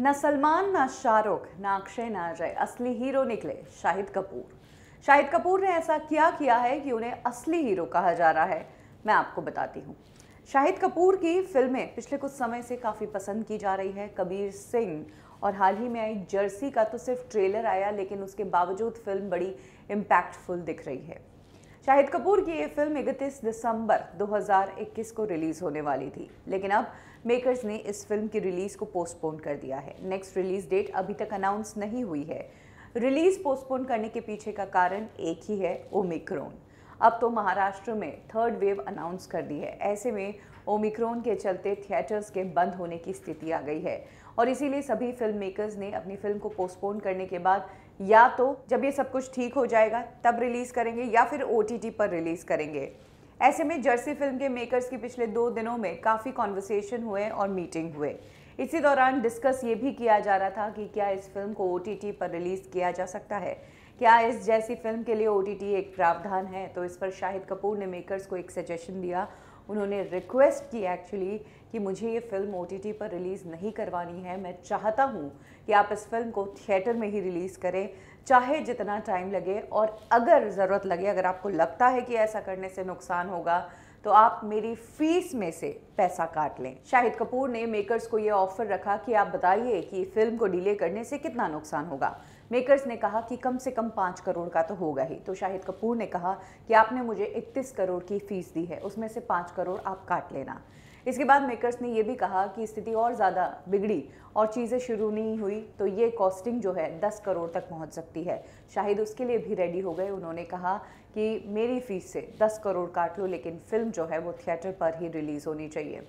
ना सलमान ना शाहरुख ना अक्षय ना अजय असली हीरो निकले शाहिद कपूर शाहिद कपूर ने ऐसा क्या किया है कि उन्हें असली हीरो कहा जा रहा है मैं आपको बताती हूँ शाहिद कपूर की फिल्में पिछले कुछ समय से काफ़ी पसंद की जा रही है कबीर सिंह और हाल ही में आई जर्सी का तो सिर्फ ट्रेलर आया लेकिन उसके बावजूद फिल्म बड़ी इम्पैक्टफुल दिख रही है शाहिद कपूर की ये फिल्म इकतीस दिसंबर 2021 को रिलीज़ होने वाली थी लेकिन अब मेकर्स ने इस फिल्म की रिलीज़ को पोस्टपोन कर दिया है नेक्स्ट रिलीज़ डेट अभी तक अनाउंस नहीं हुई है रिलीज़ पोस्टपोन करने के पीछे का कारण एक ही है ओमिक्रोन अब तो महाराष्ट्र में थर्ड वेव अनाउंस कर दी है ऐसे में ओमिक्रोन के चलते थिएटर्स के बंद होने की स्थिति आ गई है और इसीलिए सभी फिल्म मेकर्स ने अपनी फिल्म को पोस्टपोन करने के बाद या तो जब ये सब कुछ ठीक हो जाएगा तब रिलीज़ करेंगे या फिर ओ पर रिलीज़ करेंगे ऐसे में जर्सी फिल्म के मेकर्स की पिछले दो दिनों में काफ़ी कॉन्वर्सेशन हुए और मीटिंग हुए इसी दौरान डिस्कस ये भी किया जा रहा था कि क्या इस फिल्म को ओ पर रिलीज़ किया जा सकता है क्या इस जैसी फिल्म के लिए ओ एक प्रावधान है तो इस पर शाहिद कपूर ने मेकर्स को एक सजेशन दिया उन्होंने रिक्वेस्ट की एक्चुअली कि मुझे ये फ़िल्म ओ पर रिलीज़ नहीं करवानी है मैं चाहता हूँ कि आप इस फिल्म को थिएटर में ही रिलीज़ करें चाहे जितना टाइम लगे और अगर ज़रूरत लगे अगर आपको लगता है कि ऐसा करने से नुकसान होगा तो आप मेरी फीस में से पैसा काट लें शाहिद कपूर ने मेकर्स को ये ऑफ़र रखा कि आप बताइए कि फिल्म को डिले करने से कितना नुकसान होगा मेकर्स ने कहा कि कम से कम पाँच करोड़ का तो होगा ही तो शाहिद कपूर ने कहा कि आपने मुझे इकतीस करोड़ की फ़ीस दी है उसमें से पाँच करोड़ आप काट लेना इसके बाद मेकर्स ने यह भी कहा कि स्थिति और ज़्यादा बिगड़ी और चीज़ें शुरू नहीं हुई तो ये कॉस्टिंग जो है दस करोड़ तक पहुंच सकती है शाहिद उसके लिए भी रेडी हो गए उन्होंने कहा कि मेरी फ़ीस से दस करोड़ काट लो लेकिन फिल्म जो है वो थिएटर पर ही रिलीज़ होनी चाहिए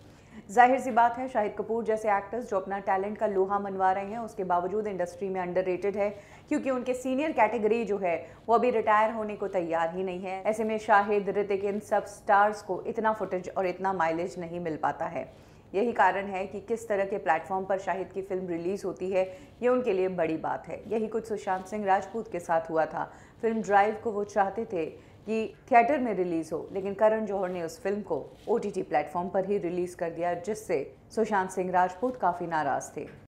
जाहिर सी बात है शाहिद कपूर जैसे एक्टर्स जो अपना टैलेंट का लोहा मनवा रहे हैं उसके बावजूद इंडस्ट्री में अंडर है क्योंकि उनके सीनियर कैटेगरी जो है वो अभी रिटायर होने को तैयार ही नहीं है ऐसे में शाहिद ऋतिक इन सब स्टार्स को इतना फुटेज और इतना माइलेज नहीं मिल पाता है यही कारण है कि किस तरह के प्लेटफॉर्म पर शाहिद की फिल्म रिलीज़ होती है ये उनके लिए बड़ी बात है यही कुछ सुशांत सिंह राजपूत के साथ हुआ था फिल्म ड्राइव को वो चाहते थे कि थिएटर में रिलीज़ हो लेकिन करण जौहर ने उस फिल्म को ओ टी प्लेटफॉर्म पर ही रिलीज़ कर दिया जिससे सुशांत सिंह राजपूत काफ़ी नाराज़ थे